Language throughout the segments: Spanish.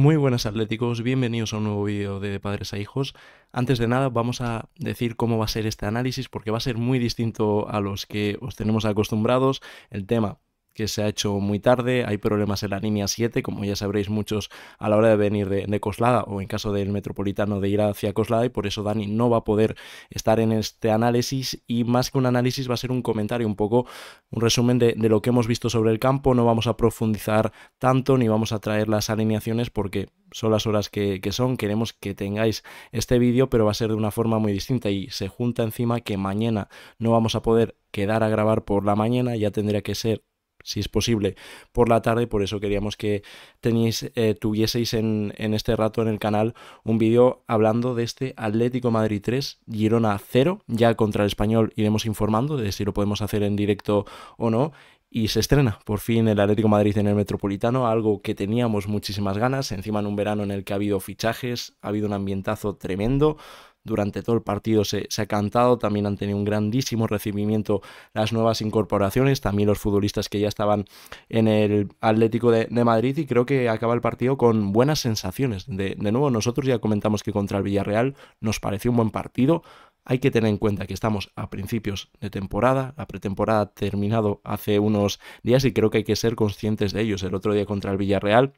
Muy buenas atléticos, bienvenidos a un nuevo vídeo de Padres a Hijos. Antes de nada vamos a decir cómo va a ser este análisis porque va a ser muy distinto a los que os tenemos acostumbrados. El tema que se ha hecho muy tarde, hay problemas en la línea 7, como ya sabréis muchos a la hora de venir de, Coslada o en caso del metropolitano de ir hacia Coslada y por eso Dani no va a poder estar en este análisis y más que un análisis va a ser un comentario, un poco un resumen de, lo que hemos visto sobre el campo, no vamos a profundizar tanto ni vamos a traer las alineaciones porque son las horas que son, queremos que tengáis este vídeo pero va a ser de una forma muy distinta y se junta encima que mañana no vamos a poder quedar a grabar por la mañana, ya tendría que ser si es posible, por la tarde. Por eso queríamos que tenéis, eh, tuvieseis en, en, este rato en el canal un vídeo hablando de este Atlético Madrid 3, Girona 0. Ya contra el español iremos informando de si lo podemos hacer en directo o no. Y se estrena por fin el Atlético Madrid en el Metropolitano, algo que teníamos muchísimas ganas, encima en un verano en el que ha habido fichajes, ha habido un ambientazo tremendo, durante todo el partido se, ha cantado, también han tenido un grandísimo recibimiento las nuevas incorporaciones, también los futbolistas que ya estaban en el Atlético de, Madrid y creo que acaba el partido con buenas sensaciones. De, de nuevo, nosotros ya comentamos que contra el Villarreal nos pareció un buen partido, hay que tener en cuenta que estamos a principios de temporada, la pretemporada ha terminado hace unos días y creo que hay que ser conscientes de ellos. El otro día contra el Villarreal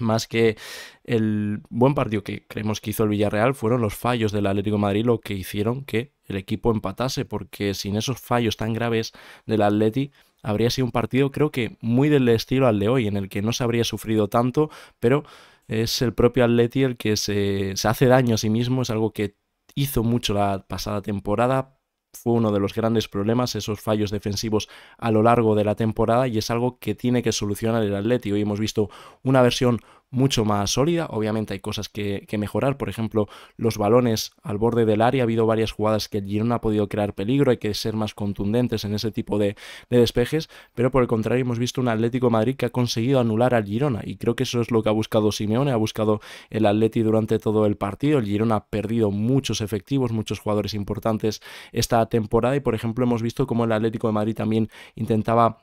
más que el buen partido que creemos que hizo el Villarreal, fueron los fallos del Atlético de Madrid lo que hicieron que el equipo empatase, porque sin esos fallos tan graves del Atleti habría sido un partido creo que muy del estilo al de hoy, en el que no se habría sufrido tanto, pero es el propio Atleti el que se, se hace daño a sí mismo, es algo que hizo mucho la pasada temporada, fue uno de los grandes problemas, esos fallos defensivos a lo largo de la temporada y es algo que tiene que solucionar el Atleti. Hoy hemos visto una versión mucho más sólida. Obviamente hay cosas que, mejorar, por ejemplo, los balones al borde del área. Ha habido varias jugadas que el Girona ha podido crear peligro, hay que ser más contundentes en ese tipo de, de despejes, pero por el contrario hemos visto un Atlético de Madrid que ha conseguido anular al Girona y creo que eso es lo que ha buscado Simeone, ha buscado el Atleti durante todo el partido. El Girona ha perdido muchos efectivos, muchos jugadores importantes esta temporada y por ejemplo hemos visto cómo el Atlético de Madrid también intentaba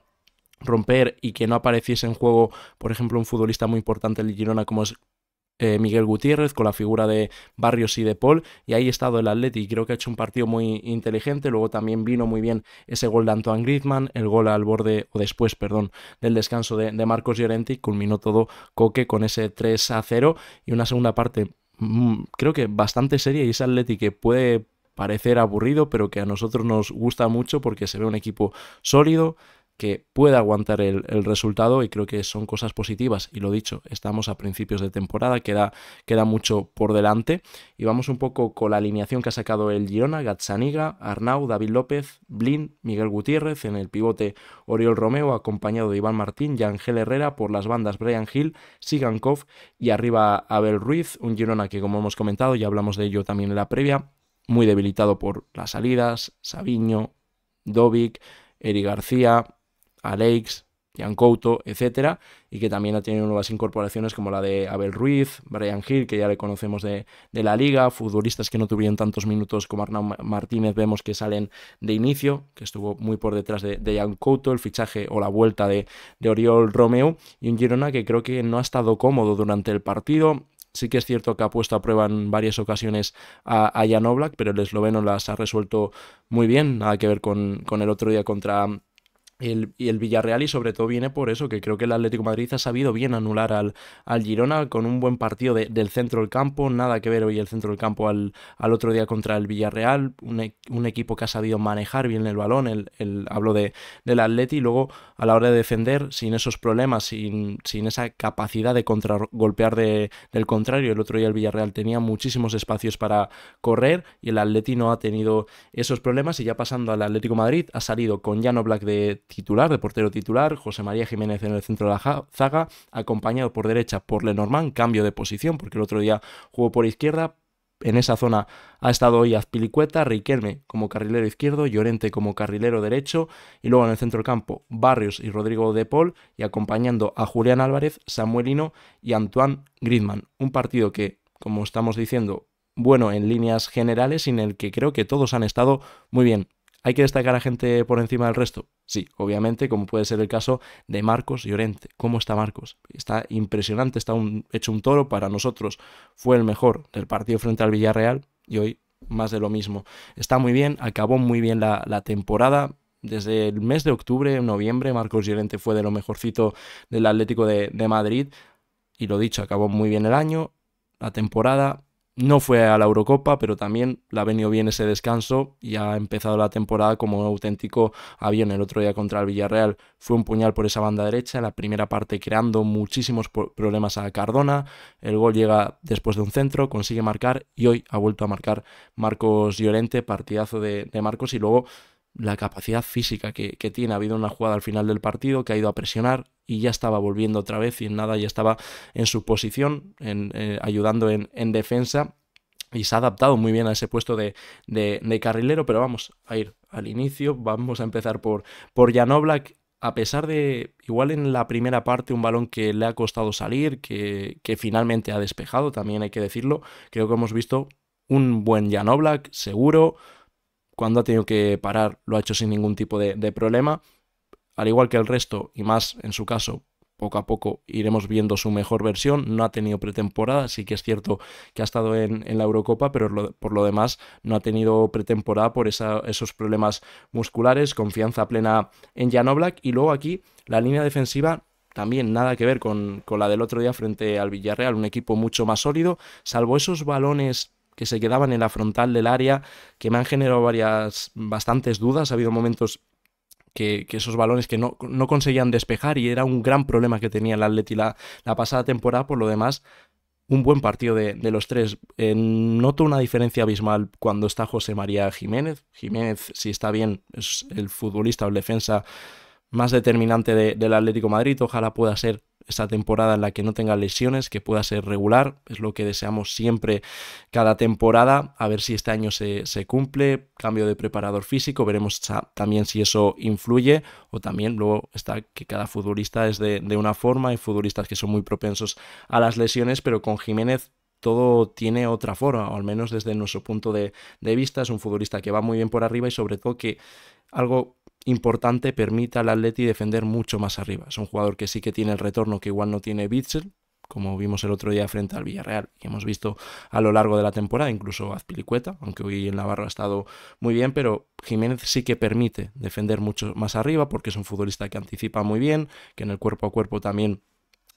romper y que no apareciese en juego, por ejemplo, un futbolista muy importante del Girona como es eh, Miguel Gutiérrez con la figura de Barrios y de Paul y ahí ha estado el Atleti creo que ha hecho un partido muy inteligente luego también vino muy bien ese gol de Antoine Griezmann el gol al borde o después perdón del descanso de, Marcos Llorente culminó todo Coque con ese 3 a 0 y una segunda parte mm, creo que bastante seria y ese Atleti que puede parecer aburrido pero que a nosotros nos gusta mucho porque se ve un equipo sólido que pueda aguantar el, resultado y creo que son cosas positivas. Y lo dicho, estamos a principios de temporada, queda, mucho por delante. Y vamos un poco con la alineación que ha sacado el Girona, Gazzaniga, Arnau, David López, Blin, Miguel Gutiérrez, en el pivote Oriol Romeo, acompañado de Iván Martín y Ángel Herrera, por las bandas Brian Hill, Sigankov y arriba Abel Ruiz, un Girona que como hemos comentado, ya hablamos de ello también en la previa, muy debilitado por las salidas, Sabiño, Dovic, Eri García, Aleix, Jan Couto, etcétera, y que también ha tenido nuevas incorporaciones como la de Abel Ruiz, Brian Hill, que ya le conocemos de, la liga, futbolistas que no tuvieron tantos minutos como Arnau Martínez, vemos que salen de inicio, que estuvo muy por detrás de, Jan Couto, el fichaje o la vuelta de, Oriol Romeo, y un Girona que creo que no ha estado cómodo durante el partido, Sí que es cierto que ha puesto a prueba en varias ocasiones a, a Jan Oblak, pero el esloveno las ha resuelto muy bien. Nada que ver con, con el otro día contra, el, y el Villarreal y sobre todo viene por eso, que creo que el Atlético Madrid ha sabido bien anular al, al Girona con un buen partido del centro del campo, nada que ver hoy el centro del campo al, al otro día contra el Villarreal, un, e, equipo que ha sabido manejar bien el balón, el, hablo de, del Atleti, y luego a la hora de defender, sin esos problemas, sin, esa capacidad de golpear de, del contrario, el otro día el Villarreal tenía muchísimos espacios para correr y el Atleti no ha tenido esos problemas y ya pasando al Atlético Madrid ha salido con Llano Black de titular, de portero titular, José María Jiménez en el centro de la zaga, acompañado por derecha por Lenormand, cambio de posición, porque el otro día jugó por izquierda, en esa zona ha estado hoy Azpilicueta, Riquelme como carrilero izquierdo, Llorente como carrilero derecho y luego en el centro del campo Barrios y Rodrigo de Paul y acompañando a Julián Álvarez, Samuelino y Antoine Griezmann. Un partido que, como estamos diciendo, bueno en líneas generales y en el que creo que todos han estado muy bien. ¿Hay que destacar a gente por encima del resto? Sí, obviamente, como puede ser el caso de Marcos Llorente. ¿Cómo está Marcos? Está impresionante, está hecho un toro. Para nosotros fue el mejor del partido frente al Villarreal y hoy más de lo mismo. Está muy bien, acabó muy bien la, temporada. Desde el mes de octubre, noviembre, Marcos Llorente fue de lo mejorcito del Atlético de Madrid. Y lo dicho, acabó muy bien el año, la temporada, no fue a la Eurocopa, pero también le ha venido bien ese descanso y ha empezado la temporada como auténtico avión. El otro día contra el Villarreal fue un puñal por esa banda derecha, en la primera parte creando muchísimos problemas a Cardona. El gol llega después de un centro, consigue marcar y hoy ha vuelto a marcar Marcos Llorente, partidazo de, de Marcos y luego la capacidad física que, tiene. Ha habido una jugada al final del partido que ha ido a presionar y ya estaba volviendo otra vez y en nada ya estaba en su posición, eh, ayudando en, defensa. Y se ha adaptado muy bien a ese puesto de, carrilero, pero vamos a ir al inicio. Vamos a empezar por, por Jan Oblak, a pesar de, igual en la primera parte, un balón que le ha costado salir, que, que, finalmente ha despejado, también hay que decirlo, creo que hemos visto un buen Jan Oblak, seguro, cuando ha tenido que parar, lo ha hecho sin ningún tipo de, problema. Al igual que el resto, y más en su caso, poco a poco iremos viendo su mejor versión. No ha tenido pretemporada, sí que es cierto que ha estado en, la Eurocopa, pero por lo demás no ha tenido pretemporada por esos problemas musculares, confianza plena en Jan Oblak. Y luego aquí la línea defensiva también nada que ver con, con la del otro día frente al Villarreal, un equipo mucho más sólido, salvo esos balones que se quedaban en la frontal del área, que me han generado varias, bastantes dudas. Ha habido momentos que, esos balones que no, no, conseguían despejar y era un gran problema que tenía el Atleti la, pasada temporada. Por lo demás, un buen partido de, los tres. Eh, noto una diferencia abismal cuando está José María Jiménez. Jiménez, si está bien, es el futbolista o defensa más determinante del Atlético Madrid. Ojalá pueda ser esa temporada en la que no tenga lesiones, que pueda ser regular, es lo que deseamos siempre cada temporada, a ver si este año se, cumple, cambio de preparador físico, veremos también si eso influye, o también luego está que cada futbolista es de, una forma, hay futbolistas que son muy propensos a las lesiones, pero con Jiménez todo tiene otra forma, o al menos desde nuestro punto de, de, vista. Es un futbolista que va muy bien por arriba y sobre todo que algo importante permita al Atleti defender mucho más arriba. Es un jugador que sí que tiene el retorno que igual no tiene Bitzel, como vimos el otro día frente al Villarreal, y hemos visto a lo largo de la temporada, incluso Azpilicueta, aunque hoy en Navarro ha estado muy bien, pero Jiménez sí que permite defender mucho más arriba porque es un futbolista que anticipa muy bien, que en el cuerpo a cuerpo también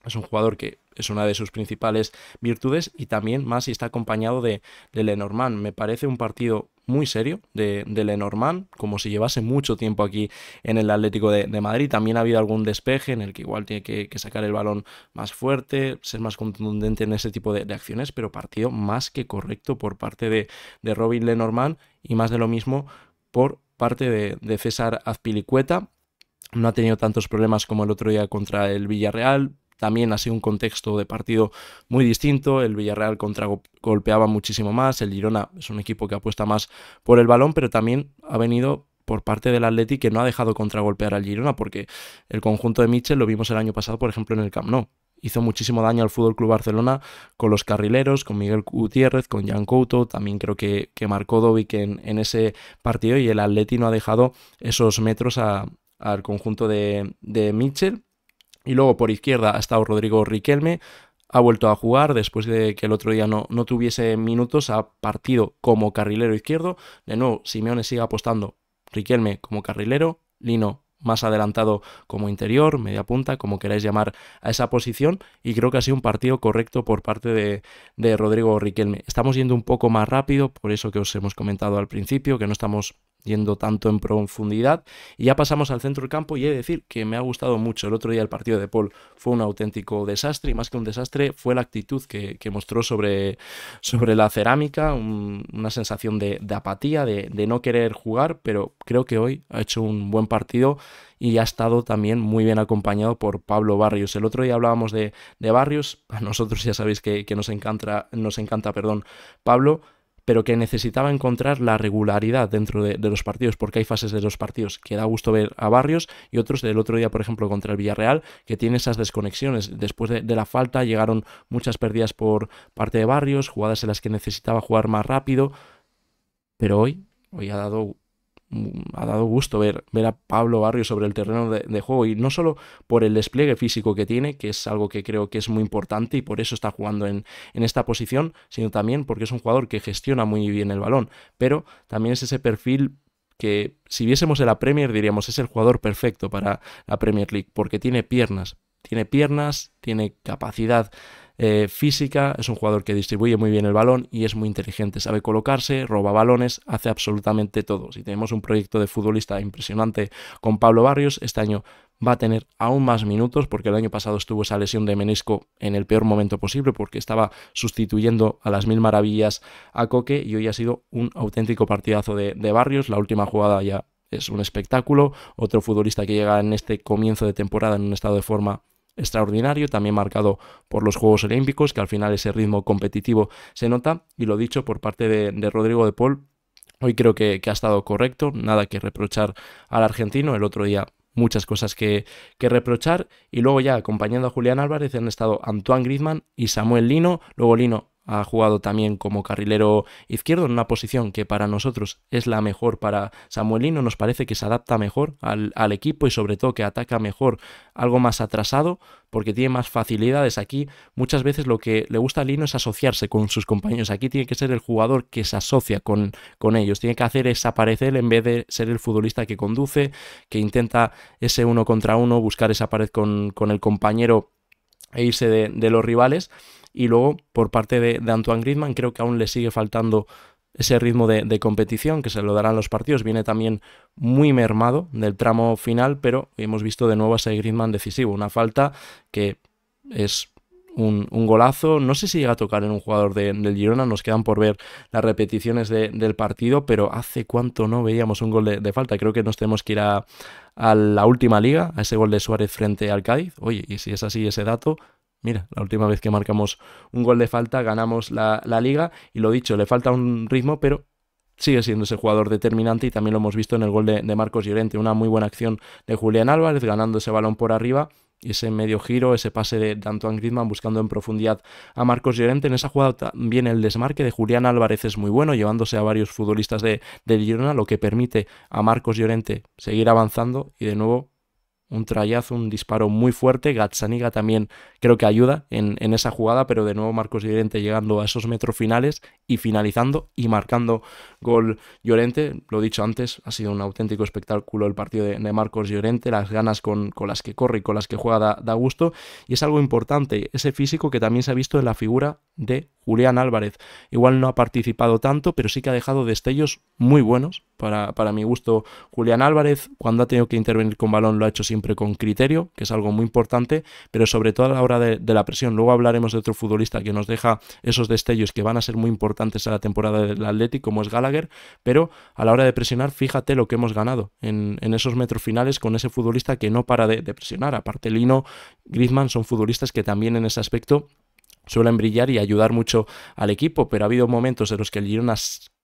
es un jugador que es una de sus principales virtudes y también más si está acompañado de, de Lenormand. Me parece un partido muy serio de, Lenormand, como si llevase mucho tiempo aquí en el Atlético de, Madrid. También ha habido algún despeje en el que igual tiene que, sacar el balón más fuerte, ser más contundente en ese tipo de, acciones, pero partido más que correcto por parte de, de Robin Lenormand y más de lo mismo por parte de, de César Azpilicueta. No ha tenido tantos problemas como el otro día contra el Villarreal, también ha sido un contexto de partido muy distinto. El Villarreal golpeaba muchísimo más. El Girona es un equipo que apuesta más por el balón, pero también ha venido por parte del Atleti que no ha dejado contragolpear al Girona, porque el conjunto de Mitchell lo vimos el año pasado, por ejemplo, en el Camp Nou. Hizo muchísimo daño al Fútbol Club Barcelona con los carrileros, con Miguel Gutiérrez, con Jan Couto. También creo que, marcó Dovic en, ese partido y el Atleti no ha dejado esos metros al conjunto de, de Mitchell y luego por izquierda ha estado Rodrigo Riquelme, ha vuelto a jugar después de que el otro día no, no tuviese minutos, ha partido como carrilero izquierdo. De nuevo, Simeone sigue apostando Riquelme como carrilero, Lino más adelantado como interior, media punta, como queráis llamar a esa posición, y creo que ha sido un partido correcto por parte de, de Rodrigo Riquelme. Estamos yendo un poco más rápido, por eso que os hemos comentado al principio, que no estamos yendo tanto en profundidad. Y ya pasamos al centro del campo y he de decir que me ha gustado mucho. El otro día el partido de Paul fue un auténtico desastre y más que un desastre fue la actitud que, mostró sobre, sobre la cerámica, una sensación de, apatía, de, no querer jugar, pero creo que hoy ha hecho un buen partido y ha estado también muy bien acompañado por Pablo Barrios. El otro día hablábamos de, Barrios, a nosotros ya sabéis que, nos encanta, nos encanta perdón, Pablo pero que necesitaba encontrar la regularidad dentro de, los partidos, porque hay fases de los partidos que da gusto ver a Barrios y otros del otro día, por ejemplo, contra el Villarreal, que tiene esas desconexiones. Después de, la falta llegaron muchas pérdidas por parte de Barrios, jugadas en las que necesitaba jugar más rápido, pero hoy, hoy ha dado ha dado gusto ver, ver a Pablo Barrio sobre el terreno de, juego y no solo por el despliegue físico que tiene, que es algo que creo que es muy importante y por eso está jugando en, en esta posición, sino también porque es un jugador que gestiona muy bien el balón, pero también es ese perfil que si viésemos en la Premier diríamos es el jugador perfecto para la Premier League porque tiene piernas, tiene piernas, tiene capacidad eh, física, es un jugador que distribuye muy bien el balón y es muy inteligente, sabe colocarse, roba balones, hace absolutamente todo. Si tenemos un proyecto de futbolista impresionante con Pablo Barrios, este año va a tener aún más minutos porque el año pasado estuvo esa lesión de menisco en el peor momento posible porque estaba sustituyendo a las mil maravillas a Coque y hoy ha sido un auténtico partidazo de Barrios, la última jugada ya es un espectáculo. Otro futbolista que llega en este comienzo de temporada en un estado de forma extraordinario, también marcado por los Juegos Olímpicos, que al final ese ritmo competitivo se nota, y lo dicho por parte de, Rodrigo de Paul. Hoy creo que, ha estado correcto, nada que reprochar al argentino. El otro día muchas cosas que, reprochar. Y luego ya acompañando a Julián Álvarez han estado Antoine Griezmann y Samuel Lino. Luego Lino ha jugado también como carrilero izquierdo en una posición que para nosotros es la mejor para Samuelino, nos parece que se adapta mejor al, equipo y sobre todo que ataca mejor algo más atrasado porque tiene más facilidades aquí. Muchas veces lo que le gusta a Lino es asociarse con sus compañeros. Aquí tiene que ser el jugador que se asocia con, con ellos. Tiene que hacer esa pared en vez de ser el futbolista que conduce, que intenta ese uno contra uno, buscar esa pared con, el compañero e irse de los rivales. Y luego, por parte de, Antoine Griezmann, creo que aún le sigue faltando ese ritmo de, competición que se lo darán los partidos viene también muy mermado del tramo final, pero hemos visto de nuevo a ese Griezmann decisivo, una falta que es un, golazo, no sé si llega a tocar en un jugador del Girona, nos quedan por ver las repeticiones del partido, pero hace cuánto no veíamos un gol de, falta, creo que nos tenemos que ir a la última liga, a ese gol de Suárez frente al Cádiz, oye, y si es así ese dato, Mira, la última vez que marcamos un gol de falta ganamos la, liga y lo dicho, le falta un ritmo, pero sigue siendo ese jugador determinante y también lo hemos visto en el gol de, Marcos Llorente, una muy buena acción de Julián Álvarez ganando ese balón por arriba y ese medio giro, ese pase de Antoine Griezmann buscando en profundidad a Marcos Llorente. En esa jugada también el desmarque de Julián Álvarez es muy bueno, llevándose a varios futbolistas de, de lo que permite a Marcos Llorente seguir avanzando y de nuevo un trayazo, un disparo muy fuerte. Gatsaniga también creo que ayuda en, en esa jugada, pero de nuevo Marcos Llorente llegando a esos metros finales y finalizando y marcando gol Llorente. Lo he dicho antes, ha sido un auténtico espectáculo el partido de, Marcos Llorente, las ganas con, las que corre y con las que juega da, gusto. Y es algo importante, ese físico que también se ha visto en la figura de Julián Álvarez. Igual no ha participado tanto, pero sí que ha dejado destellos muy buenos para, mi gusto. Julián Álvarez, cuando ha tenido que intervenir con balón, lo ha hecho siempre con criterio, que es algo muy importante, pero sobre todo a la hora de la presión. Luego hablaremos de otro futbolista que nos deja esos destellos que van a ser muy importantes antes a la temporada del Atlético como es Gallagher, pero a la hora de presionar, fíjate lo que hemos ganado en, esos metros finales con ese futbolista que no para de, presionar. Aparte, Lino, Griezmann son futbolistas que también en ese aspecto suelen brillar y ayudar mucho al equipo, pero ha habido momentos en los que el Girona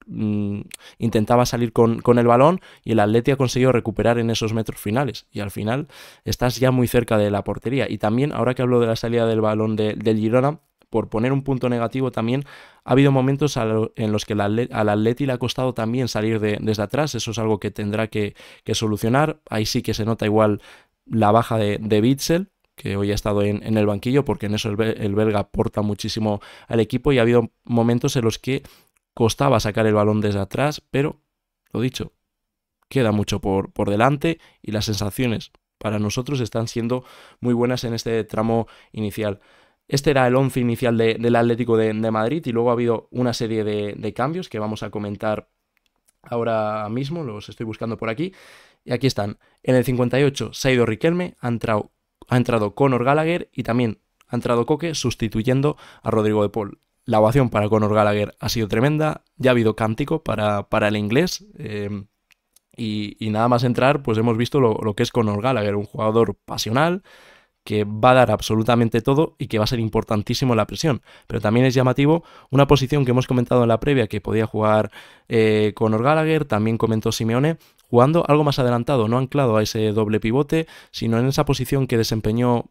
mm, intentaba salir con, el balón y el Atleti ha conseguido recuperar en esos metros finales y al final estás ya muy cerca de la portería y también ahora que hablo de la salida del balón del Girona por poner un punto negativo también, ha habido momentos en los que al Atleti le ha costado también salir de, desde atrás. Eso es algo que tendrá que, solucionar. Ahí sí que se nota igual la baja de, de Bitzel, que hoy ha estado en, el banquillo, porque en eso el, belga aporta muchísimo al equipo y ha habido momentos en los que costaba sacar el balón desde atrás, pero, lo dicho, queda mucho por, por delante y las sensaciones para nosotros están siendo muy buenas en este tramo inicial. Este era el once inicial del Atlético de, Madrid y luego ha habido una serie de, cambios que vamos a comentar ahora mismo, los estoy buscando por aquí. Y aquí están. En el 58 se ha ido Riquelme, ha entrado, Conor Gallagher y también ha entrado Coque sustituyendo a Rodrigo de Paul. La ovación para Conor Gallagher ha sido tremenda, ya ha habido cántico para, el inglés. Eh, y, nada más entrar, pues hemos visto lo, lo que es Conor Gallagher, un jugador pasional, que va a dar absolutamente todo y que va a ser importantísimo la presión. Pero también es llamativo una posición que hemos comentado en la previa que podía jugar eh, Conor Gallagher, también comentó Simeone, jugando algo más adelantado, no anclado a ese doble pivote, sino en esa posición que desempeñó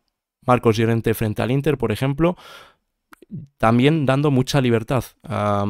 Marcos Llorente frente al Inter, por ejemplo, también dando mucha libertad a,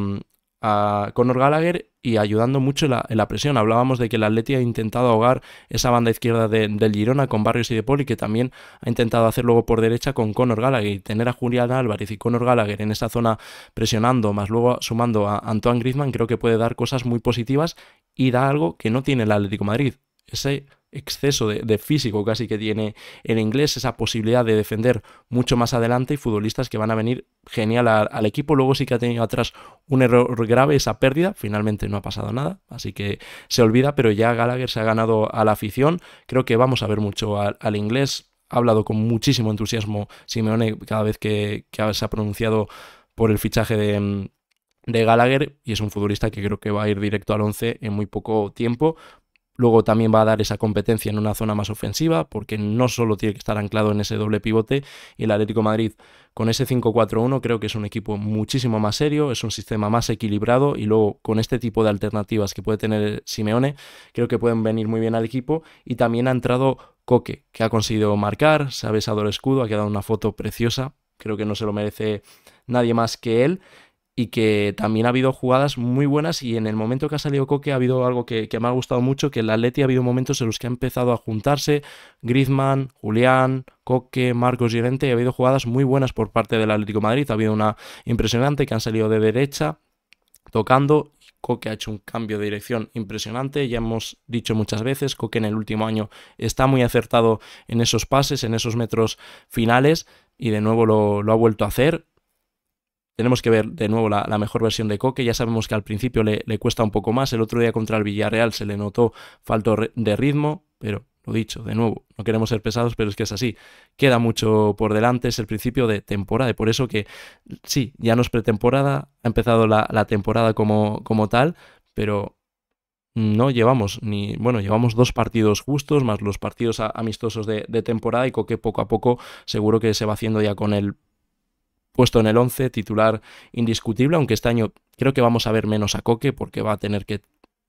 a Conor Gallagher y ayudando mucho en la presión. Hablábamos de que el Atleti ha intentado ahogar esa banda izquierda del Girona con Barrios y De Poli, que también ha intentado hacer luego por derecha con Conor Gallagher. Y tener a Julián Álvarez y Conor Gallagher en esa zona presionando, más luego sumando a Antoine Griezmann, creo que puede dar cosas muy positivas y da algo que no tiene el Atlético Madrid. Ese exceso de, físico casi que tiene el inglés, esa posibilidad de defender mucho más adelante y futbolistas que van a venir genial al equipo. Luego sí que ha tenido atrás un error grave, esa pérdida, finalmente no ha pasado nada, así que se olvida, pero ya Gallagher se ha ganado a la afición. Creo que vamos a ver mucho al, inglés. Ha hablado con muchísimo entusiasmo Simeone cada vez que, se ha pronunciado por el fichaje de, de Gallagher y es un futbolista que creo que va a ir directo al 11 en muy poco tiempo. Luego también va a dar esa competencia en una zona más ofensiva, porque no solo tiene que estar anclado en ese doble pivote. Y el Atlético Madrid, con ese 5-4-1, creo que es un equipo muchísimo más serio, es un sistema más equilibrado. Y luego, con este tipo de alternativas que puede tener Simeone, creo que pueden venir muy bien al equipo. Y también ha entrado Coque, que ha conseguido marcar, se ha besado el escudo, ha quedado una foto preciosa. Creo que no se lo merece nadie más que él y que también ha habido jugadas muy buenas y en el momento que ha salido Coque ha habido algo que, me ha gustado mucho, que el Atleti ha habido momentos en los que ha empezado a juntarse Griezmann, Julián, Coque, Marcos Llorente, y ha habido jugadas muy buenas por parte del Atlético Madrid, ha habido una impresionante que han salido de derecha tocando Coque ha hecho un cambio de dirección impresionante, ya hemos dicho muchas veces, Coque en el último año está muy acertado en esos pases, en esos metros finales, y de nuevo lo, lo ha vuelto a hacer. Tenemos que ver de nuevo la, mejor versión de Coque. Ya sabemos que al principio le, cuesta un poco más. El otro día contra el Villarreal se le notó falto de ritmo, pero lo dicho, de nuevo, no queremos ser pesados, pero es que es así. Queda mucho por delante, es el principio de temporada. Y por eso que sí, ya no es pretemporada, ha empezado la, temporada como, tal, pero no llevamos ni. Bueno, llevamos dos partidos justos, más los partidos amistosos de, de, temporada, y Coque poco a poco seguro que se va haciendo ya con el puesto en el 11, titular indiscutible, aunque este año creo que vamos a ver menos a Coque porque va a tener que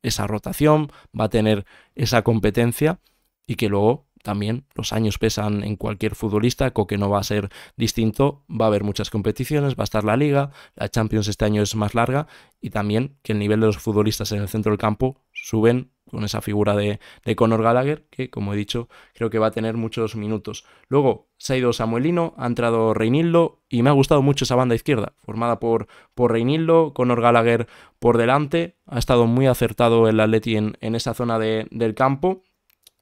esa rotación, va a tener esa competencia y que luego también los años pesan en cualquier futbolista, Coque no va a ser distinto, va a haber muchas competiciones, va a estar la liga, la Champions este año es más larga y también que el nivel de los futbolistas en el centro del campo suben con esa figura de, de Conor Gallagher, que como he dicho creo que va a tener muchos minutos. Luego se ha ido Samuelino, ha entrado Reinildo y me ha gustado mucho esa banda izquierda, formada por, por Reinildo, Conor Gallagher por delante, ha estado muy acertado el Atleti en, esa zona del campo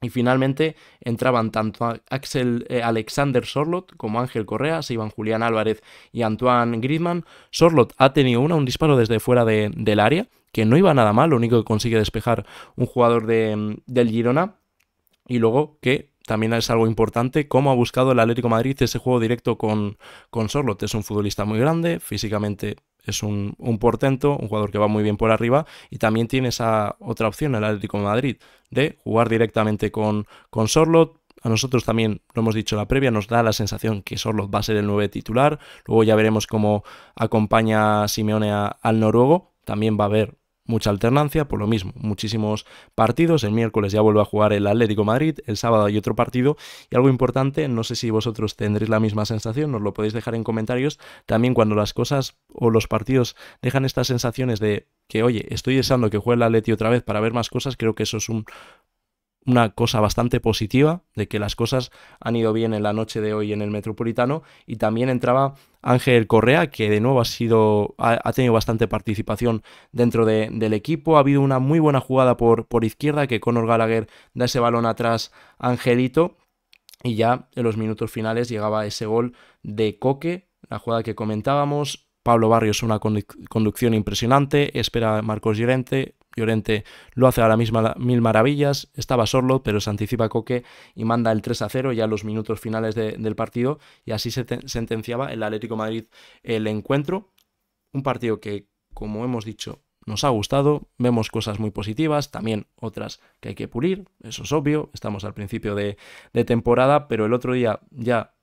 y finalmente entraban tanto Axel, eh, Alexander Sorlot como Ángel Correa, se iban Julián Álvarez y Antoine Griezmann. Sorlot ha tenido una, un disparo desde fuera de, del área, que no iba nada mal, lo único que consigue despejar un jugador del Girona. Y luego que también es algo importante cómo ha buscado el Atlético Madrid ese juego directo con, con Sorlot. Es un futbolista muy grande, físicamente es un, portento, un jugador que va muy bien por arriba y también tiene esa otra opción el Atlético de Madrid de jugar directamente con, con Sorlot. A nosotros también, lo hemos dicho en la previa, nos da la sensación que Sorlot va a ser el nueve titular. Luego ya veremos cómo acompaña Simeone al noruego. También va a haber mucha alternancia, por lo mismo, muchísimos partidos. El miércoles ya vuelve a jugar el Atlético Madrid, el sábado hay otro partido. Y algo importante, no sé si vosotros tendréis la misma sensación, nos lo podéis dejar en comentarios. También cuando las cosas o los partidos dejan estas sensaciones de que, oye, estoy deseando que juegue el Atlético otra vez para ver más cosas, creo que eso es un una cosa bastante positiva de que las cosas han ido bien en la noche de hoy en el Metropolitano y también entraba Ángel Correa que de nuevo ha sido ha, tenido bastante participación dentro del equipo ha habido una muy buena jugada por, por izquierda que Conor Gallagher da ese balón atrás a Angelito y ya en los minutos finales llegaba ese gol de Coque la jugada que comentábamos Pablo Barrios una conducción impresionante, espera Marcos Llorente, Llorente lo hace ahora mismo mil maravillas, estaba solo, pero se anticipa Coque y manda el 3 a 0 ya los minutos finales del partido y así se sentenciaba el Atlético Madrid el encuentro. Un partido que, como hemos dicho, nos ha gustado, vemos cosas muy positivas, también otras que hay que pulir, eso es obvio, estamos al principio de, de temporada, pero el otro día ya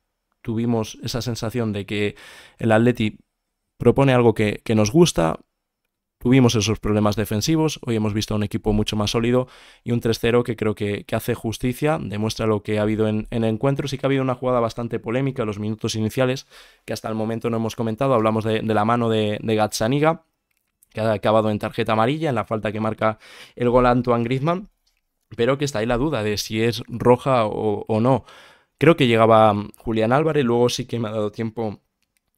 tuvimos esa sensación de que el Atleti propone algo que, nos gusta. Tuvimos esos problemas defensivos, hoy hemos visto un equipo mucho más sólido y un 3-0 que creo que, hace justicia, demuestra lo que ha habido en, encuentros y que ha habido una jugada bastante polémica en los minutos iniciales, que hasta el momento no hemos comentado, hablamos de, la mano de, de que ha acabado en tarjeta amarilla, en la falta que marca el gol Antoine Griezmann, pero que está ahí la duda de si es roja o, o no. Creo que llegaba mm, Julián Álvarez, luego sí que me ha dado tiempo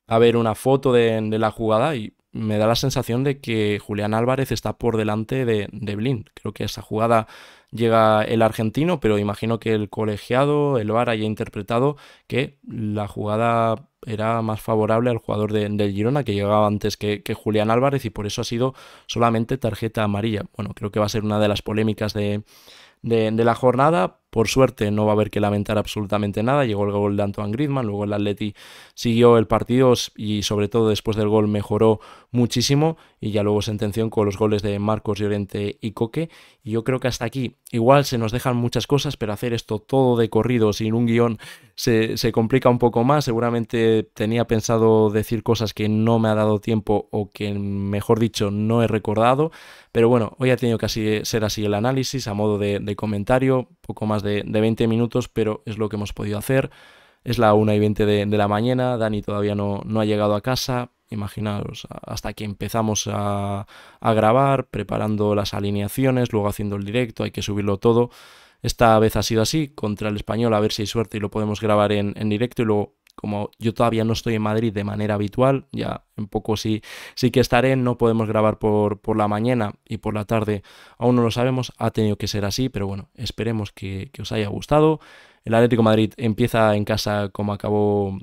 a ver una foto de, la jugada y me da la sensación de que Julián Álvarez está por delante de, Blin... Creo que esa jugada llega el argentino, pero imagino que el colegiado, el VAR haya interpretado que la jugada era más favorable al jugador de, del Girona que llegaba antes que, Julián Álvarez y por eso ha sido solamente tarjeta amarilla. Bueno, creo que va a ser una de las polémicas de la jornada, por suerte no va a haber que lamentar absolutamente nada. Llegó el gol de Antoine Griezmann, luego el Atleti siguió el partido y sobre todo después del gol mejoró muchísimo y ya luego sentenció con los goles de Marcos Llorente y Coque. Y yo creo que hasta aquí igual se nos dejan muchas cosas, pero hacer esto todo de corrido sin un guión se, complica un poco más. Seguramente tenía pensado decir cosas que no me ha dado tiempo o que mejor dicho no he recordado. Pero bueno, hoy ha tenido que ser así el análisis a modo de, de comentario, poco más de, 20 minutos, pero es lo que hemos podido hacer. Es la 1 y 20 de, la mañana, Dani todavía no, ha llegado a casa. imaginaos, hasta que empezamos a, grabar, preparando las alineaciones, luego haciendo el directo, hay que subirlo todo. Esta vez ha sido así, contra el español, a ver si hay suerte y lo podemos grabar en, en directo y luego como yo todavía no estoy en Madrid de manera habitual, ya en poco sí, sí que estaré, no podemos grabar por, por la mañana y por la tarde, aún no lo sabemos, ha tenido que ser así, pero bueno, esperemos que, que os haya gustado. El Atlético Madrid empieza en casa como acabó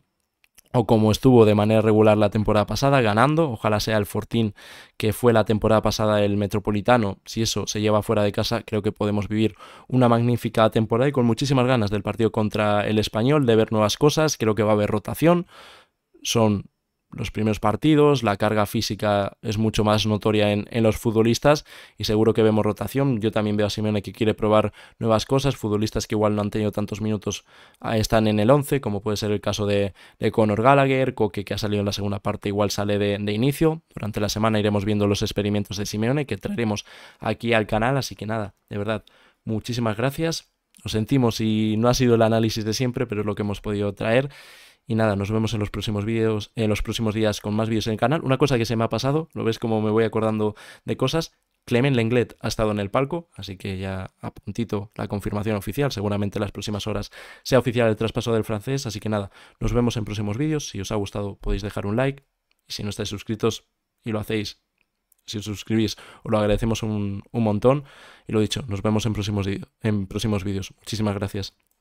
o como estuvo de manera regular la temporada pasada, ganando. Ojalá sea el Fortín que fue la temporada pasada el Metropolitano. Si eso se lleva fuera de casa, creo que podemos vivir una magnífica temporada y con muchísimas ganas del partido contra el Español, de ver nuevas cosas. Creo que va a haber rotación. Son los primeros partidos, la carga física es mucho más notoria en, los futbolistas y seguro que vemos rotación. Yo también veo a Simeone que quiere probar nuevas cosas, futbolistas que igual no han tenido tantos minutos están en el 11, como puede ser el caso de, de Conor Gallagher, Coque que ha salido en la segunda parte igual sale de, de, inicio. Durante la semana iremos viendo los experimentos de Simeone que traeremos aquí al canal, así que nada, de verdad, muchísimas gracias. Lo sentimos y no ha sido el análisis de siempre, pero es lo que hemos podido traer. Y nada, nos vemos en los próximos vídeos, en los próximos días con más vídeos en el canal. Una cosa que se me ha pasado, lo ves como me voy acordando de cosas. Clement Lenglet ha estado en el palco, así que ya a puntito la confirmación oficial. Seguramente en las próximas horas sea oficial el traspaso del francés. Así que nada, nos vemos en próximos vídeos. Si os ha gustado podéis dejar un like. Y si no estáis suscritos y lo hacéis, si os suscribís, os lo agradecemos un, montón. Y lo dicho, nos vemos en próximos, en próximos vídeos. Muchísimas gracias.